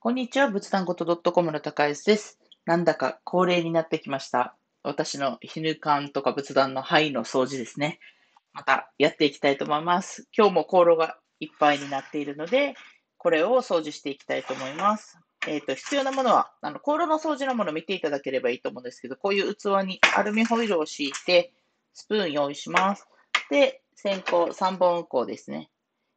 こんにちは、仏壇こと .com の高安です。なんだか恒例になってきました。私の絹缶とか仏壇の灰の掃除ですね。またやっていきたいと思います。今日も香炉がいっぱいになっているので、これを掃除していきたいと思います。えっ、ー、と、必要なものは、あの、香炉の掃除のものを見ていただければいいと思うんですけど、こういう器にアルミホイルを敷いて、スプーン用意します。で、線香3本香ですね。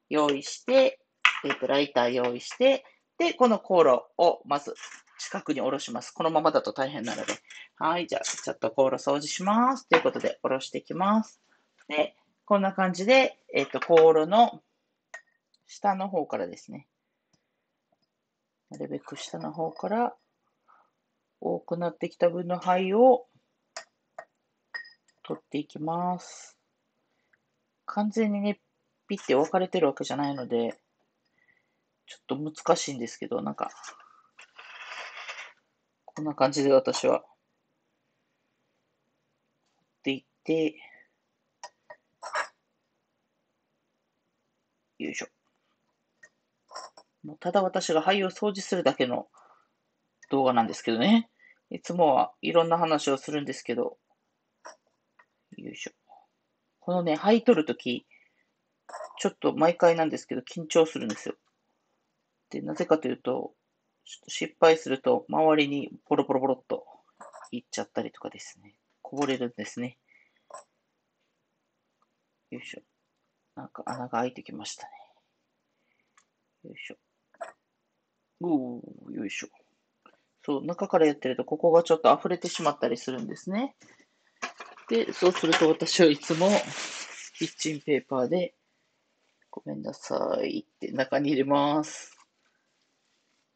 用意して、えっ、ー、と、ライター用意して、で、この航路をまず近くに下ろします。このままだと大変なので。はい、じゃあ、ちょっとコー掃除します。ということで、下ろしていきます。で、こんな感じで、えっ、と、コーの下の方からですね。なるべく下の方から多くなってきた分の灰を取っていきます。完全にね、ピッて分かれてるわけじゃないので、ちょっと難しいんですけど、なんか、こんな感じで私は、っていって、よいしょ。もうただ私が灰を掃除するだけの動画なんですけどね。いつもはいろんな話をするんですけど、よいしょ。このね、灰取るとき、ちょっと毎回なんですけど緊張するんですよ。で、なぜかというと、ちょっと失敗すると、周りにボロボロボロっといっちゃったりとかですね、こぼれるんですね。よいしょ。なんか穴が開いてきましたね。よいしょ。うー、よいしょ。そう、中からやってると、ここがちょっと溢れてしまったりするんですね。で、そうすると私はいつも、キッチンペーパーで、ごめんなさいって中に入れます。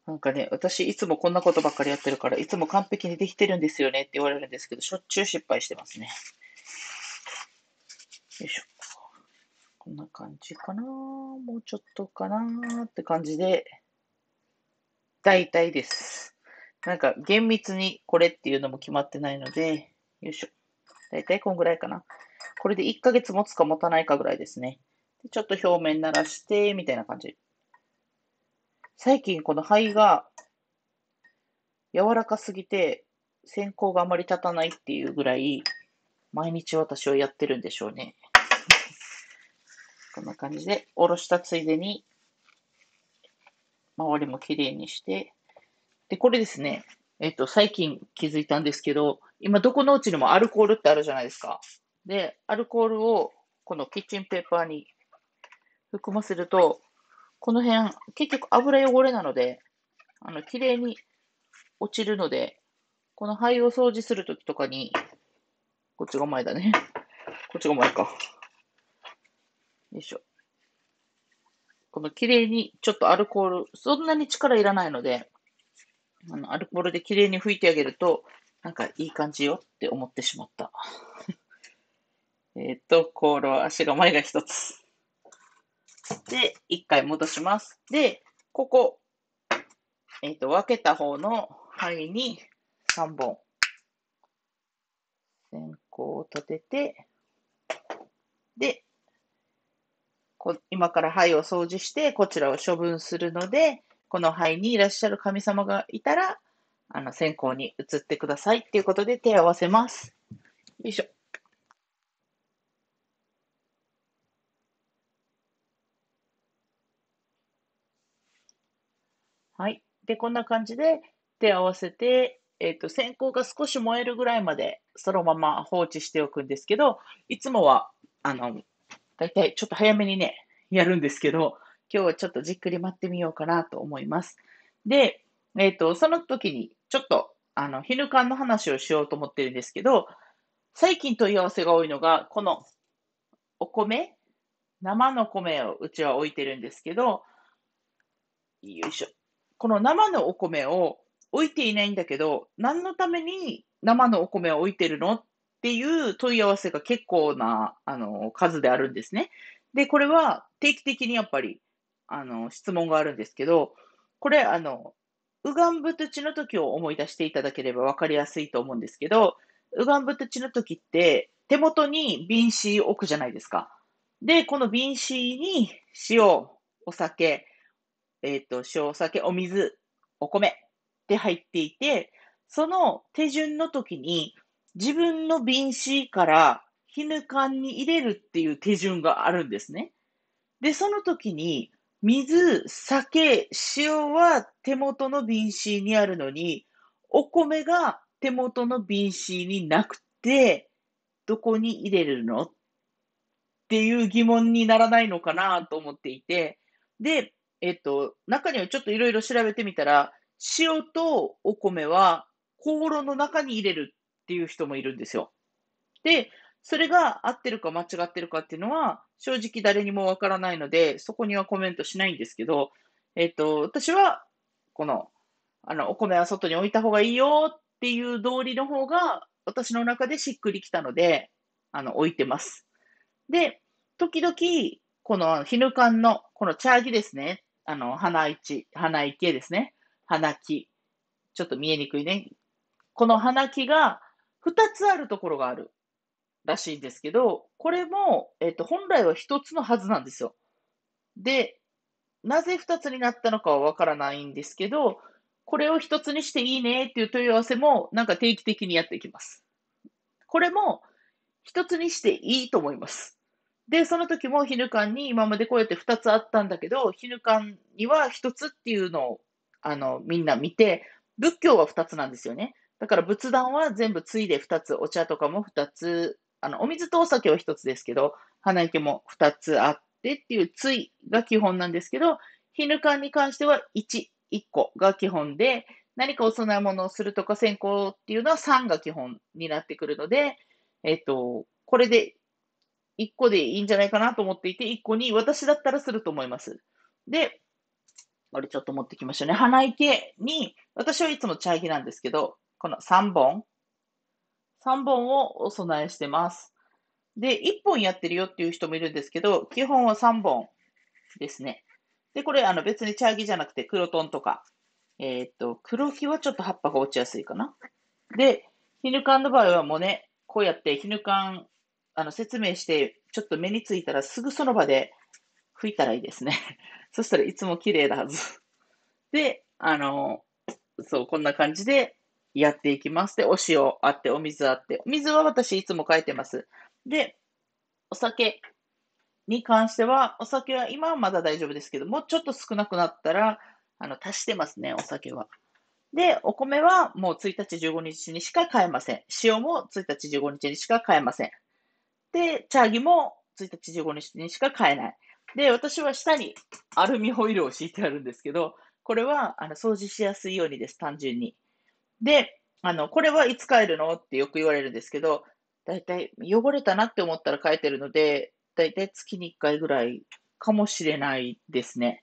なんかね、私いつもこんなことばっかりやってるから、いつも完璧にできてるんですよねって言われるんですけど、しょっちゅう失敗してますね。よいしょ。こんな感じかなもうちょっとかなって感じで、大体です。なんか厳密にこれっていうのも決まってないので、よいしょ。大体こんぐらいかな。これで1ヶ月持つか持たないかぐらいですね。でちょっと表面鳴らして、みたいな感じ。最近この肺が柔らかすぎて、線香があまり立たないっていうぐらい、毎日私はやってるんでしょうね。こんな感じで、おろしたついでに、周りも綺麗にして、で、これですね、えっと、最近気づいたんですけど、今どこのうちにもアルコールってあるじゃないですか。で、アルコールをこのキッチンペーパーに含ませると、この辺、結局油汚れなので、あの、綺麗に落ちるので、この灰を掃除するときとかに、こっちが前だね。こっちが前か。よいしょ。この綺麗に、ちょっとアルコール、そんなに力いらないので、あの、アルコールで綺麗に拭いてあげると、なんかいい感じよって思ってしまった。えっと、コールは足が前が一つ。で、一回戻します。で、ここ、えっ、ー、と、分けた方の針に3本、線香を立てて、で、こ今から灰を掃除して、こちらを処分するので、この灰にいらっしゃる神様がいたら、あの、線香に移ってくださいっていうことで手を合わせます。よいしょ。はい。で、こんな感じで手を合わせて、えっ、ー、と、線香が少し燃えるぐらいまでそのまま放置しておくんですけど、いつもは、あの、だいたいちょっと早めにね、やるんですけど、今日はちょっとじっくり待ってみようかなと思います。で、えっ、ー、と、その時にちょっと、あの、ヒヌカンの話をしようと思ってるんですけど、最近問い合わせが多いのが、このお米、生の米をうちは置いてるんですけど、よいしょ。この生のお米を置いていないんだけど、何のために生のお米を置いてるのっていう問い合わせが結構なあの数であるんですね。で、これは定期的にやっぱりあの質問があるんですけど、これ、あの、ウガンブトチの時を思い出していただければ分かりやすいと思うんですけど、ウガンブトチの時って手元に瓶紙置くじゃないですか。で、この瓶紙に塩、お酒、えっ、ー、と、塩、お酒、お水、お米って入っていて、その手順の時に自分の瓶 C から絹缶に入れるっていう手順があるんですね。で、その時に水、酒、塩は手元の瓶 C にあるのに、お米が手元の瓶 C になくて、どこに入れるのっていう疑問にならないのかなと思っていて、で、えっと、中にはちょっといろいろ調べてみたら、塩とお米は香炉の中に入れるっていう人もいるんですよ。で、それが合ってるか間違ってるかっていうのは、正直誰にもわからないので、そこにはコメントしないんですけど、えっと、私は、この、あの、お米は外に置いた方がいいよっていう道理の方が、私の中でしっくりきたので、あの、置いてます。で、時々、この、ヒヌ缶の、このチャーですね。あの、花市、花池ですね。花木。ちょっと見えにくいね。この花木が2つあるところがあるらしいんですけど、これも、えっ、と、本来は1つのはずなんですよ。で、なぜ2つになったのかはわからないんですけど、これを1つにしていいねっていう問い合わせも、なんか定期的にやっていきます。これも、1つにしていいと思います。で、その時もヒヌ館に今までこうやって2つあったんだけど、ヒヌ館には1つっていうのを、あの、みんな見て、仏教は2つなんですよね。だから仏壇は全部ついで2つ、お茶とかも2つ、あの、お水とお酒は1つですけど、花池も2つあってっていうついが基本なんですけど、ヒヌ館に関しては1、1個が基本で、何かお供え物をするとか線香っていうのは3が基本になってくるので、えっと、これで1個でいいんじゃないかなと思っていて、1個に私だったらすると思います。で、あれちょっと持ってきましょうね。花池に、私はいつもチャギなんですけど、この3本、3本をお供えしてます。で、1本やってるよっていう人もいるんですけど、基本は3本ですね。で、これ、あの別にチャーギじゃなくて黒トンとか、えー、っと、黒木はちょっと葉っぱが落ちやすいかな。で、ヒヌカンの場合はもうね、こうやってヒヌカンあの説明して、ちょっと目についたらすぐその場で拭いたらいいですね。そしたらいつも綺麗なはず。で、あの、そう、こんな感じでやっていきます。で、お塩あって、お水あって。お水は私いつも変えてます。で、お酒に関しては、お酒は今はまだ大丈夫ですけど、もうちょっと少なくなったら、あの、足してますね、お酒は。で、お米はもう1日15日にしか買えません。塩も1日15日にしか買えません。で、チャーギも1日15日にしか買えない。で、私は下にアルミホイルを敷いてあるんですけど、これはあの掃除しやすいようにです、単純に。で、あの、これはいつ帰るのってよく言われるんですけど、だいたい汚れたなって思ったら買えてるので、だいたい月に1回ぐらいかもしれないですね。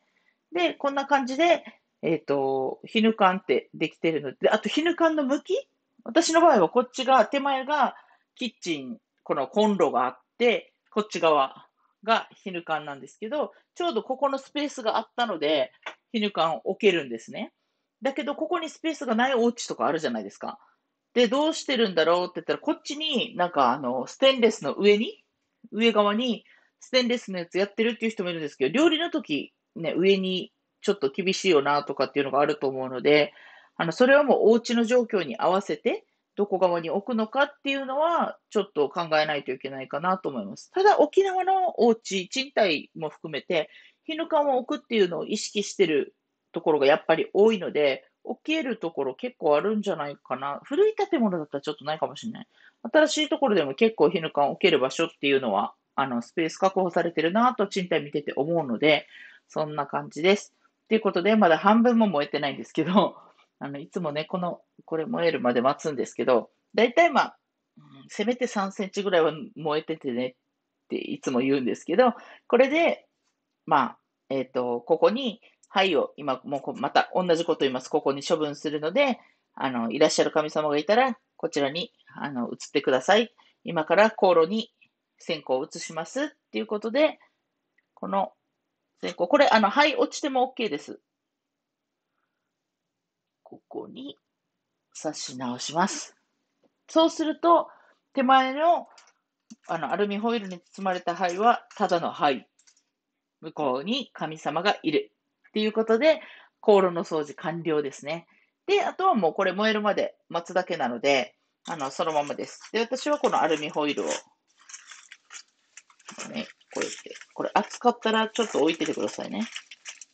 で、こんな感じで、えっ、ー、と、ヒヌカンってできてるので、あとヒヌカンの向き私の場合はこっちが、手前がキッチンこのコンロがあって、こっち側がヒヌカンなんですけど、ちょうどここのスペースがあったので、ヒヌカンを置けるんですね。だけど、ここにスペースがないお家とかあるじゃないですか。で、どうしてるんだろうって言ったら、こっちになんかあの、ステンレスの上に、上側にステンレスのやつやってるっていう人もいるんですけど、料理の時、ね、上にちょっと厳しいよなとかっていうのがあると思うので、あの、それはもうお家の状況に合わせて、どこ側に置くのかっていうのは、ちょっと考えないといけないかなと思います。ただ、沖縄のお家、賃貸も含めて、ヒヌ缶を置くっていうのを意識してるところがやっぱり多いので、置けるところ結構あるんじゃないかな。古い建物だったらちょっとないかもしれない。新しいところでも結構ヒヌ缶を置ける場所っていうのは、あの、スペース確保されてるなと賃貸見てて思うので、そんな感じです。ということで、まだ半分も燃えてないんですけど、あの、いつもね、この、これ燃えるまで待つんですけど、だいたいまあ、せめて3センチぐらいは燃えててねっていつも言うんですけど、これで、まあ、えっ、ー、と、ここに灰を今、もうまた同じこと言います。ここに処分するので、あの、いらっしゃる神様がいたら、こちらに、あの、移ってください。今から航路に線香を移しますっていうことで、この線香、これ、あの、灰落ちても OK です。ここに刺し直します。そうすると、手前のあのアルミホイルに包まれた灰はただの灰。向こうに神様がいる。っていうことで、香炉の掃除完了ですね。で、あとはもうこれ燃えるまで待つだけなので、あの、そのままです。で、私はこのアルミホイルを、ね、こうやって、これ熱かったらちょっと置いててくださいね。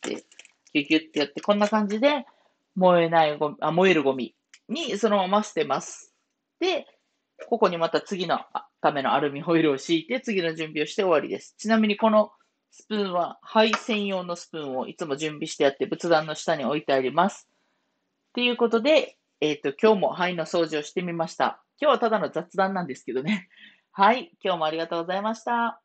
で、ギュギュってやって、こんな感じで、燃えないゴミ、あ、燃えるゴミにそのまま捨てます。で、ここにまた次のためのアルミホイルを敷いて、次の準備をして終わりです。ちなみにこのスプーンは、灰専用のスプーンをいつも準備してあって、仏壇の下に置いてあります。っていうことで、えっ、ー、と、今日も灰の掃除をしてみました。今日はただの雑談なんですけどね。はい、今日もありがとうございました。